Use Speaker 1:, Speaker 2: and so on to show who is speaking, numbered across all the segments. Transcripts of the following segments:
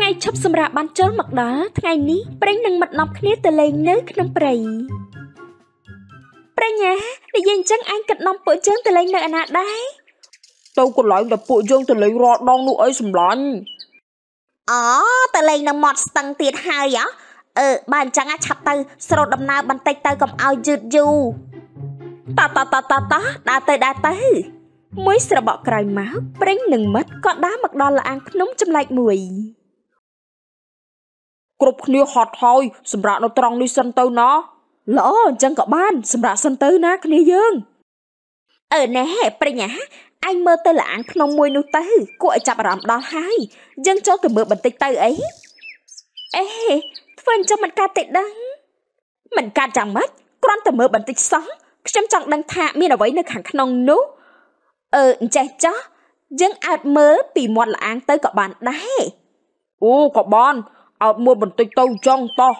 Speaker 1: ថ្ងៃឈប់សម្រាកបានចូលមកដល់ថ្ងៃនេះប្រេងនឹងមិត្តនំគ្នាទៅលេងនៅក្នុងព្រៃប្រញ្ញានិយាយអញ្ចឹងឯងគិតនំពួកយើងទៅលេងនៅឯណាដែរទៅកន្លែងដែលពួកយើងទៅលេងរាល់ដងនោះអីសម្លាញ់អូទៅលេងនៅមាត់ស្ទឹងទៀតហើយអ្ហ៎អឺបើអញ្ចឹងឆាប់ទៅស្រោតដំណើរបន្តិចទៅកុំឲ្យយឺតយូរតតតតតដើរទៅដើរទៅមួយស្របក់ក្រោយមកព្រិញនឹងមិត្តក៏ដើរមកដល់លាងភ្នំចម្លែកមួយគ្រប់គ្នាហត់ហើយសម្រាប់នៅត្រង់នេះសិនទៅណោះល្អអញ្ចឹងក៏បាន សម្រាប់សិនទៅណាគ្នាយើងអឺណែប្រញ្ញាអញមើលទៅលាងក្នុងមួយនោះទៅគួរឲ្យចាប់អារម្មណ៍ដល់ហើយយើងចូលទៅមើលបន្តិចទៅអីអេធ្វើអញ្ចឹងមិនកាត់ទេដឹងមិនកាត់យ៉ាងម៉េចគ្រាន់តែមើលបន្តិចសោះខ្ញុំចង់ដឹងថាមានអ្វីនៅខាងក្នុងនោះអឺអញ្ចេះចោះយើងអាចមើលពីមាត់លាងទៅក៏បានដែរអូក៏បានអោបមួយបន្តិចទៅចង់តោះ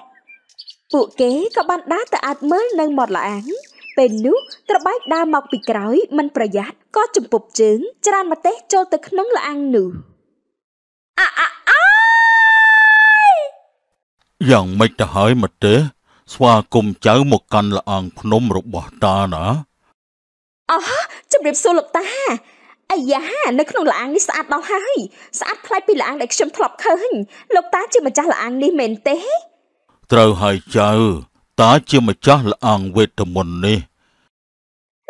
Speaker 1: ពួកគេក៏បានដើរទៅអាចមើលនៅមាត់ល្អាងពេលនោះត្របែកដើរមកពីក្រោយមិនប្រយ័ត្នក៏ជំពប់ជើងច្រានម្ទេសចូលទៅក្នុងល្អាងនោះអាអាអើ
Speaker 2: យយ៉ាងម៉េចទៅហើយម្ទេសស្វាគមន៍ចៅមកកាន់ល្អាងភ្នំរបស់តាណា
Speaker 1: អោះជំរាបសួរលោកតាអាយ៉ានៅក្នុងលាងនេះស្អាតដល់ហើយស្អាតប្លែកពីលាងដែលខ្ញុំធ្លាប់ឃើញលោកតា ជាម្ចាស់លាងនេះមែនទេ
Speaker 2: ត្រូវហើយចៅ តាជាម្ចាស់លាងវេទមន្ត
Speaker 1: នេះ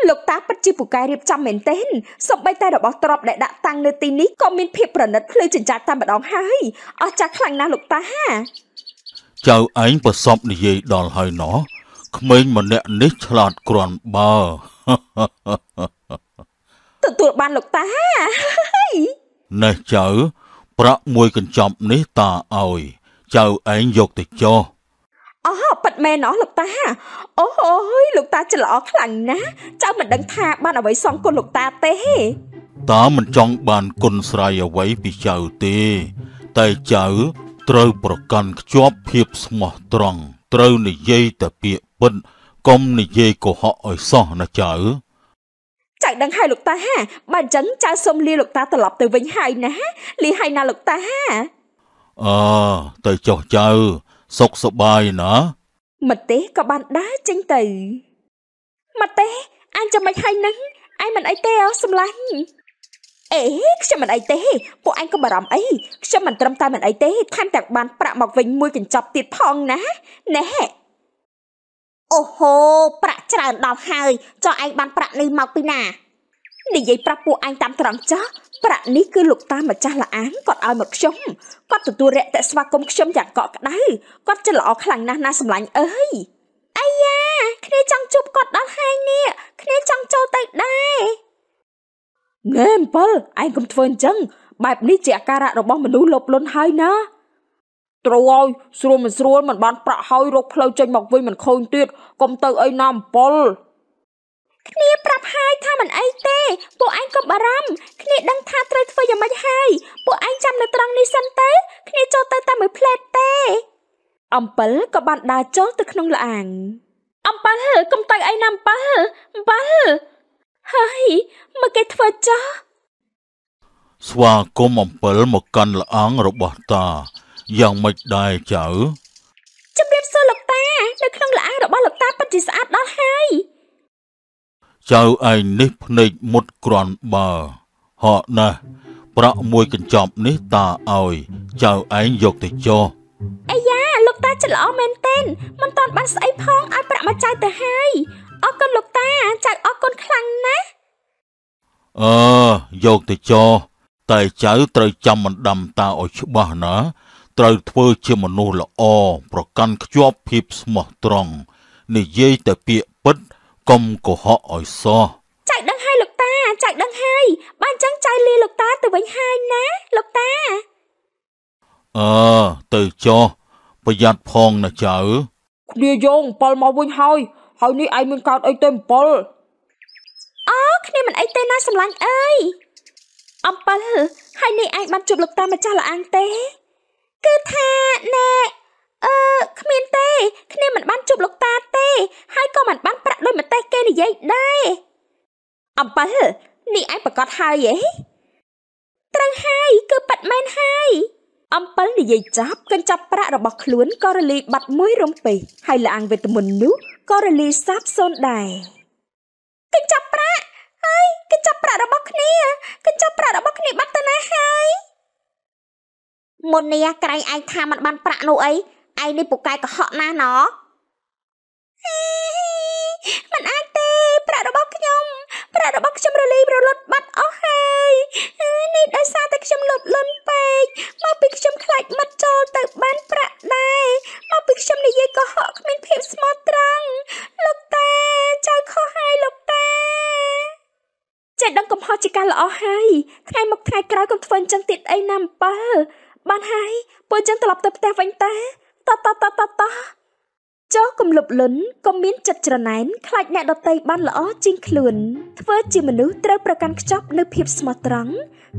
Speaker 1: លោកតាពិតជាពូកែរៀបចំមែនទែនសម្បីតែរបស់ទ្របដែលដាក់តាំងនៅទីនេះក៏មាន ភាពប្រណិតភ្លឺចិញ្ចាចតែម្ដងហើយអស្ចារ្យខ្លាំងណាស់លោកតា
Speaker 2: ចៅឯងប្រសពនិយាយដល់ហើយណោះក្មេងម្នាក់ នេះឆ្លាតគ្រាន់បើ
Speaker 1: ទទួលបានលោកតាណ
Speaker 2: េះចៅ ប្រាក់មួយកញ្ចប់នេះតាឲ្យចៅឯងយកទៅចោះ
Speaker 1: អូប៉ិតមែនណោះលោកតាអូអូយលោកតាចិត្តល្អខ្លាំងណាស់ចៅមិនដឹងថាបានអ្វីសងគុណលោកតាទេ
Speaker 2: តាមិនចង់បានគុណស្រ័យអ្វីពីចៅទេ តែចៅត្រូវប្រកាន់ខ្ជាប់ភាពស្មោះត្រង់ត្រូវនិយាយតែពាក្យពិតកុំនិយាយកុហកឲ្យសោះណាចៅ
Speaker 1: ចៅដឹងហើយលោកតាហាបើអញ្ចឹងចៅសុំលាលោកតាត្រឡប់ទៅវិញហើយណាលាហើយណាលោកតាហា
Speaker 2: អឺទៅចុះចៅសុខសប្បាយណា
Speaker 1: ម្ទេសក៏បានដើរចេញទៅម្ទេសអញចាំមិនហើយនឹងអញមិនអីទេអូសម្លាញ់អេខ្ញុំមិនអីទេពួកអញក៏បារម្ភអីខ្ញុំមិនត្រឹមតែមិនអីទេថែមទាំងបានប្រាក់មកវិញមួយកញ្ចប់ទៀតផងណាណែអូហូប្រាក់ច្រើនដល់ហើយចុះឯងបានប្រាក់នេះមកពីណានិយាយប្រាប់ពួកឯងតាមត្រង់ចុះប្រាក់នេះគឺលោកតាម្ចាស់លាអានគាត់ឲ្យមកខ្ញុំគាត់ទទួលរយៈតស្វាគមន៍ខ្ញុំយ៉ាងកក់ក្ដៅគាត់ចិត្តល្អខ្លាំងណាស់ណាសម្លាញ់អើយអាយ៉ាគ្នាចង់ជួបគាត់ដល់ហើយនេះគ្នាចង់ចូលទៅដែរណែអំពិលឯងកុំធ្វើអញ្ចឹងបែបនេះជាអាការៈរបស់មនុស្សលោភលន់ហើយណាទ្រូឲ្យស្រួលមិនស្រួលមិនបានប្រាក់ហើយរកផ្លូវចេញមកវិញមិនខូចទៀតកុំទៅអីណាអំពលគ្នា ប្រាប់ហើយថាមិនអីទេពួកឯងកុំបារម្ភគ្នាដឹងថាត្រូវធ្វើយ៉ាងម៉េចហើយពួកឯងចាំនៅត្រង់នេះសិនទៅគ្នាចូលទៅតែមួយផ្លែតទេ អំពិលក៏បានដើរចូលទៅក្នុងលអាង អំពិលកុំទៅអីណាអំពិលអំពិលហើយមកគេធ្វើចោះ
Speaker 2: ស្វាគមអំពិលមកកាន់លអាងរបស់តាយ៉ាងម៉េចដែរចៅ
Speaker 1: ជំរាបសួរលោកតានៅក្នុងលអាងរបស់លោកតាពិតជាស្អាតដល់ហើយ
Speaker 2: ចៅឯងនេះភ្នែកមុតក្រន់បើហក់ណាស់ប្រាក់មួយកញ្ចប់នេះតាឲ្យចៅឯងយកទៅចោះ
Speaker 1: អាយ៉ាលោកតាចិត្តល្អមែនទែនមិនតាន់បានស្អីផងឲ្យប្រាក់មកចៅទៅហើយអរគុណលោកតាចៅអរគុណខ្លាំងណាស់
Speaker 2: អឺយកទៅចោះតែចៅត្រូវចាំមិនដាំតាឲ្យច្បាស់ណាត្រូវធ្វើជាមនុស្សល្អ ប្រកាន់ខ្ជាប់ភាពស្មោះត្រង់និយាយតែពាក្យពិតកុំកុហកឲ្យសោះ
Speaker 1: ចែកដឹងហើយលោកតាចែកដឹងហើយបានចឹងចែកលាលោកតាទៅវិញហើយណា លោកតា
Speaker 2: អឺទៅចោះប្រយ័ត្នផងណាចៅ
Speaker 1: គ្នាយង7មកវិញហើយហើយនេះឯងមានកោតអីទៅ7អូគ្នាមិនអីទេណាសម្លាញ់អើយអំពិលហើយនេះឯងបានជួបលោកតាម្ចាស់លអាងទេគឺថាណែអឺគ្មានទេ គ្នាមិនបានជួបលោកតាទេហើយក៏មិនបានប្រាក់ដោយម្ទេសគេនិយាយដែរអំបិលនេះឯងប្រកាសហើយហេត្រូវហើយគឺប៉ាត់មែនហើយ អំពិលនិយាយចាប់កញ្ចប់ប្រាក់របស់ខ្លួនក៏រលីបាត់មួយរំពេចហើយលាងវេទមន្តនោះក៏រលីសាបសូន្យដែរកញ្ចប់ប្រាក់ហើយកញ្ចប់ប្រាក់របស់គ្នាកញ្ចប់ប្រាក់របស់គ្នាបាត់ទៅណាហើយមុននេះក្រែងឯងថាมันបានប្រាក់នោះអីឯងនេះពូកែកុហកណាស់ណោมันអាចទេ ប្រាក់របស់ខ្ញុំ ប្រាក់របស់ខ្ញុំរលីរលត់បាត់អស់ហើយនេះដោយសារតែខ្ញុំលោភលន់ពេកមកពីខ្ញុំខ្លាចមិនចូលទៅបាន ប្រាក់ដែរមកពីខ្ញុំនិយាយកុហកគ្មាន ភាពស្មោះត្រង់លោកតាចៅខុសហើយលោកតាចេះដឹងកំហុសជាការល្អហើយថ្ងៃមុខថ្ងៃក្រោយកុំធ្វើអញ្ចឹងទៀតអីណាអំបើបានហើយបើចឹងត្រឡប់ទៅផ្ទះវិញតាតតតតតចោះគំលប់លុនកុំមានចិត្តច្រណែនខ្លាចអ្នកដតីបានល្អជាងខ្លួនធ្វើជាមនុស្សត្រូវប្រកាន់ខ្ជាប់នូវភាពស្មោះត្រង់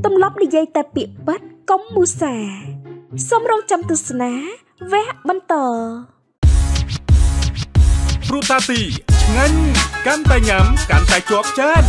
Speaker 1: ទម្លាប់និយាយតែពាក្យប៉ັດកុំមូសាសូមរងចាំទស្សនាវគ្គបន្តព
Speaker 2: ្រោះតាទីឆ្ងាញ់កាន់តែញ៉ាំ កាន់តែជាប់ចាន